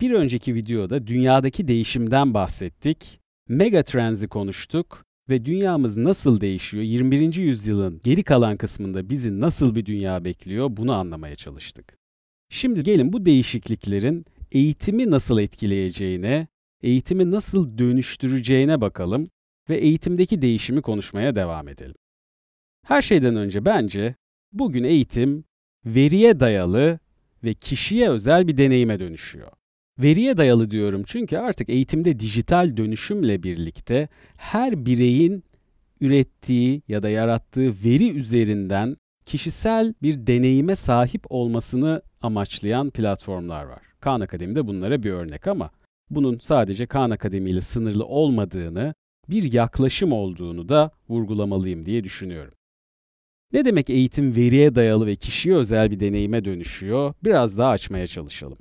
Bir önceki videoda dünyadaki değişimden bahsettik, megatrendsi konuştuk ve dünyamız nasıl değişiyor, 21. yüzyılın geri kalan kısmında bizi nasıl bir dünya bekliyor bunu anlamaya çalıştık. Şimdi gelin bu değişikliklerin eğitimi nasıl etkileyeceğine, eğitimi nasıl dönüştüreceğine bakalım ve eğitimdeki değişimi konuşmaya devam edelim. Her şeyden önce bence bugün eğitim veriye dayalı ve kişiye özel bir deneyime dönüşüyor. Veriye dayalı diyorum çünkü artık eğitimde dijital dönüşümle birlikte her bireyin ürettiği ya da yarattığı veri üzerinden kişisel bir deneyime sahip olmasını amaçlayan platformlar var. Khan Akademi'de bunlara bir örnek ama bunun sadece Khan Akademi ile sınırlı olmadığını, bir yaklaşım olduğunu da vurgulamalıyım diye düşünüyorum. Ne demek eğitim veriye dayalı ve kişiye özel bir deneyime dönüşüyor? Biraz daha açmaya çalışalım.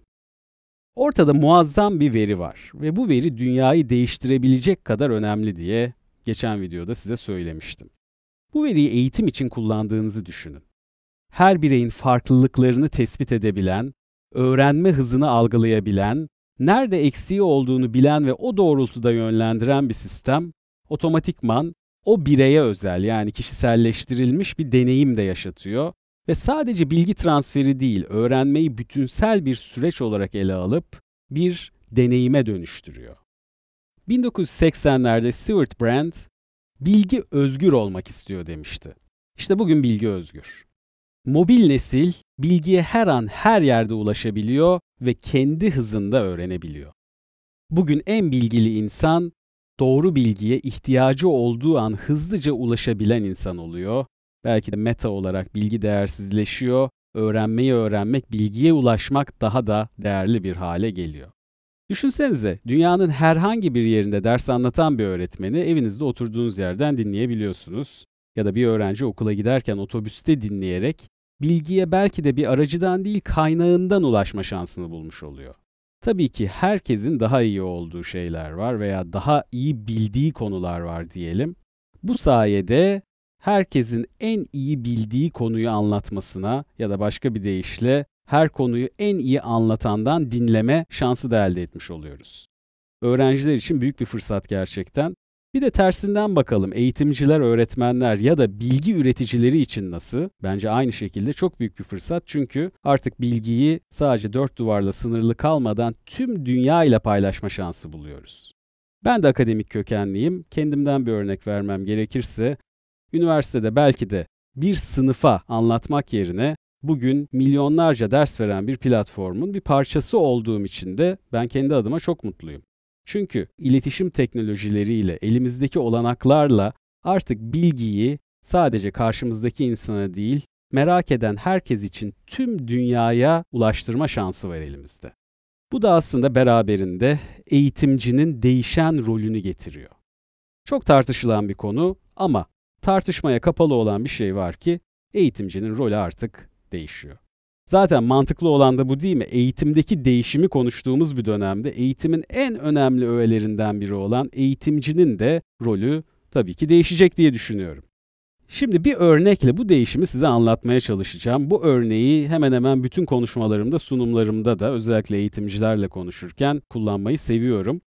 Ortada muazzam bir veri var ve bu veri dünyayı değiştirebilecek kadar önemli diye geçen videoda size söylemiştim. Bu veriyi eğitim için kullandığınızı düşünün. Her bireyin farklılıklarını tespit edebilen, öğrenme hızını algılayabilen, nerede eksiği olduğunu bilen ve o doğrultuda yönlendiren bir sistem otomatikman o bireye özel yani kişiselleştirilmiş bir deneyim de yaşatıyor ve sadece bilgi transferi değil, öğrenmeyi bütünsel bir süreç olarak ele alıp bir deneyime dönüştürüyor. 1980'lerde Stewart Brand, bilgi özgür olmak istiyor demişti. İşte bugün bilgi özgür. Mobil nesil bilgiye her an her yerde ulaşabiliyor ve kendi hızında öğrenebiliyor. Bugün en bilgili insan doğru bilgiye ihtiyacı olduğu an hızlıca ulaşabilen insan oluyor belki de meta olarak bilgi değersizleşiyor. Öğrenmeyi öğrenmek, bilgiye ulaşmak daha da değerli bir hale geliyor. Düşünsenize dünyanın herhangi bir yerinde ders anlatan bir öğretmeni evinizde oturduğunuz yerden dinleyebiliyorsunuz. Ya da bir öğrenci okula giderken otobüste dinleyerek bilgiye belki de bir aracıdan değil kaynağından ulaşma şansını bulmuş oluyor. Tabii ki herkesin daha iyi olduğu şeyler var veya daha iyi bildiği konular var diyelim. Bu sayede herkesin en iyi bildiği konuyu anlatmasına ya da başka bir deyişle her konuyu en iyi anlatandan dinleme şansı da elde etmiş oluyoruz. Öğrenciler için büyük bir fırsat gerçekten. Bir de tersinden bakalım eğitimciler, öğretmenler ya da bilgi üreticileri için nasıl? Bence aynı şekilde çok büyük bir fırsat çünkü artık bilgiyi sadece dört duvarla sınırlı kalmadan tüm dünya ile paylaşma şansı buluyoruz. Ben de akademik kökenliyim. Kendimden bir örnek vermem gerekirse Üniversitede belki de bir sınıfa anlatmak yerine bugün milyonlarca ders veren bir platformun bir parçası olduğum için de ben kendi adıma çok mutluyum. Çünkü iletişim teknolojileriyle, elimizdeki olanaklarla artık bilgiyi sadece karşımızdaki insana değil, merak eden herkes için tüm dünyaya ulaştırma şansı var elimizde. Bu da aslında beraberinde eğitimcinin değişen rolünü getiriyor. Çok tartışılan bir konu ama tartışmaya kapalı olan bir şey var ki eğitimcinin rolü artık değişiyor. Zaten mantıklı olan da bu değil mi? Eğitimdeki değişimi konuştuğumuz bir dönemde eğitimin en önemli öğelerinden biri olan eğitimcinin de rolü tabii ki değişecek diye düşünüyorum. Şimdi bir örnekle bu değişimi size anlatmaya çalışacağım. Bu örneği hemen hemen bütün konuşmalarımda, sunumlarımda da özellikle eğitimcilerle konuşurken kullanmayı seviyorum.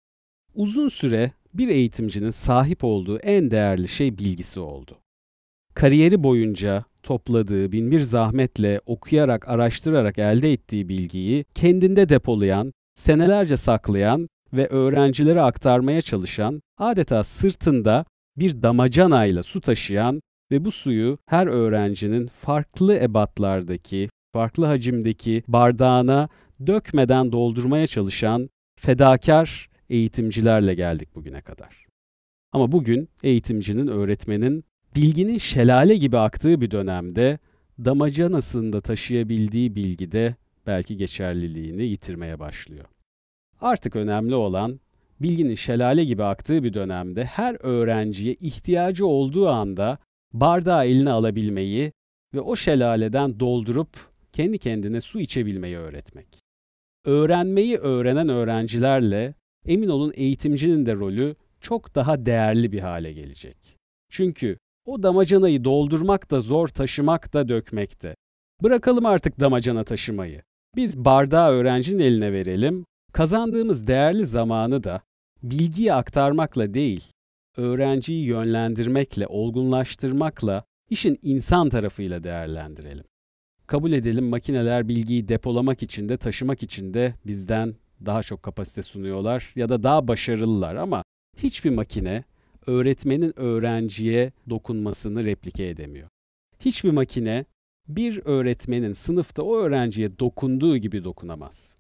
Uzun süre bir eğitimcinin sahip olduğu en değerli şey bilgisi oldu. Kariyeri boyunca topladığı binbir zahmetle okuyarak, araştırarak elde ettiği bilgiyi kendinde depolayan, senelerce saklayan ve öğrencilere aktarmaya çalışan, adeta sırtında bir damacanayla su taşıyan ve bu suyu her öğrencinin farklı ebatlardaki, farklı hacimdeki bardağına dökmeden doldurmaya çalışan fedakar eğitimcilerle geldik bugüne kadar. Ama bugün eğitimcinin, öğretmenin bilginin şelale gibi aktığı bir dönemde damacanasında taşıyabildiği bilgi de belki geçerliliğini yitirmeye başlıyor. Artık önemli olan bilginin şelale gibi aktığı bir dönemde her öğrenciye ihtiyacı olduğu anda bardağı eline alabilmeyi ve o şelaleden doldurup kendi kendine su içebilmeyi öğretmek. Öğrenmeyi öğrenen öğrencilerle emin olun eğitimcinin de rolü çok daha değerli bir hale gelecek. Çünkü o damacanayı doldurmak da zor, taşımak da dökmekte. Bırakalım artık damacana taşımayı. Biz bardağı öğrencinin eline verelim. Kazandığımız değerli zamanı da bilgiyi aktarmakla değil, öğrenciyi yönlendirmekle, olgunlaştırmakla, işin insan tarafıyla değerlendirelim. Kabul edelim makineler bilgiyi depolamak için de taşımak için de bizden daha çok kapasite sunuyorlar ya da daha başarılılar ama hiçbir makine öğretmenin öğrenciye dokunmasını replike edemiyor. Hiçbir makine bir öğretmenin sınıfta o öğrenciye dokunduğu gibi dokunamaz.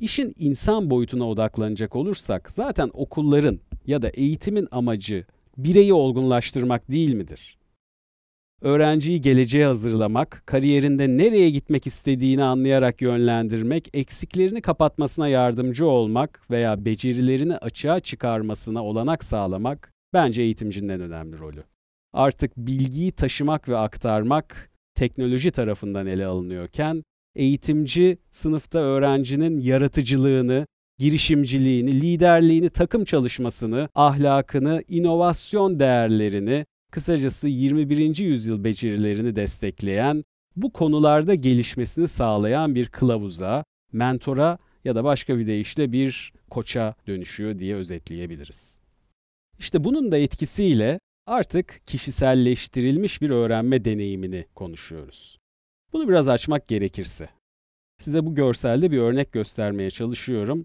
İşin insan boyutuna odaklanacak olursak zaten okulların ya da eğitimin amacı bireyi olgunlaştırmak değil midir? öğrenciyi geleceğe hazırlamak, kariyerinde nereye gitmek istediğini anlayarak yönlendirmek, eksiklerini kapatmasına yardımcı olmak veya becerilerini açığa çıkarmasına olanak sağlamak bence eğitimcinin en önemli rolü. Artık bilgiyi taşımak ve aktarmak teknoloji tarafından ele alınıyorken eğitimci sınıfta öğrencinin yaratıcılığını, girişimciliğini, liderliğini, takım çalışmasını, ahlakını, inovasyon değerlerini, kısacası 21. yüzyıl becerilerini destekleyen, bu konularda gelişmesini sağlayan bir kılavuza, mentora ya da başka bir deyişle bir koça dönüşüyor diye özetleyebiliriz. İşte bunun da etkisiyle artık kişiselleştirilmiş bir öğrenme deneyimini konuşuyoruz. Bunu biraz açmak gerekirse. Size bu görselde bir örnek göstermeye çalışıyorum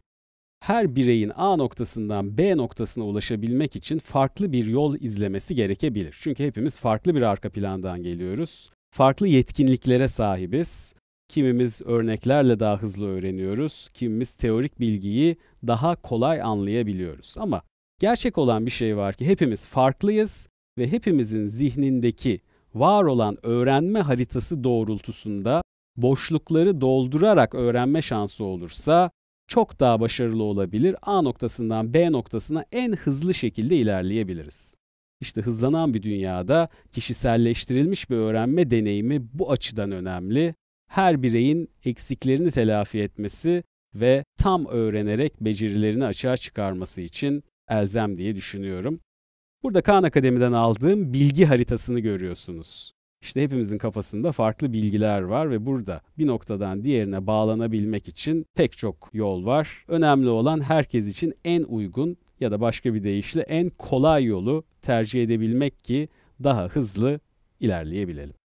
her bireyin A noktasından B noktasına ulaşabilmek için farklı bir yol izlemesi gerekebilir. Çünkü hepimiz farklı bir arka plandan geliyoruz. Farklı yetkinliklere sahibiz. Kimimiz örneklerle daha hızlı öğreniyoruz, kimimiz teorik bilgiyi daha kolay anlayabiliyoruz. Ama gerçek olan bir şey var ki hepimiz farklıyız ve hepimizin zihnindeki var olan öğrenme haritası doğrultusunda boşlukları doldurarak öğrenme şansı olursa çok daha başarılı olabilir. A noktasından B noktasına en hızlı şekilde ilerleyebiliriz. İşte hızlanan bir dünyada kişiselleştirilmiş bir öğrenme deneyimi bu açıdan önemli. Her bireyin eksiklerini telafi etmesi ve tam öğrenerek becerilerini açığa çıkarması için elzem diye düşünüyorum. Burada Khan Akademi'den aldığım bilgi haritasını görüyorsunuz. İşte hepimizin kafasında farklı bilgiler var ve burada bir noktadan diğerine bağlanabilmek için pek çok yol var. Önemli olan herkes için en uygun ya da başka bir deyişle en kolay yolu tercih edebilmek ki daha hızlı ilerleyebilelim.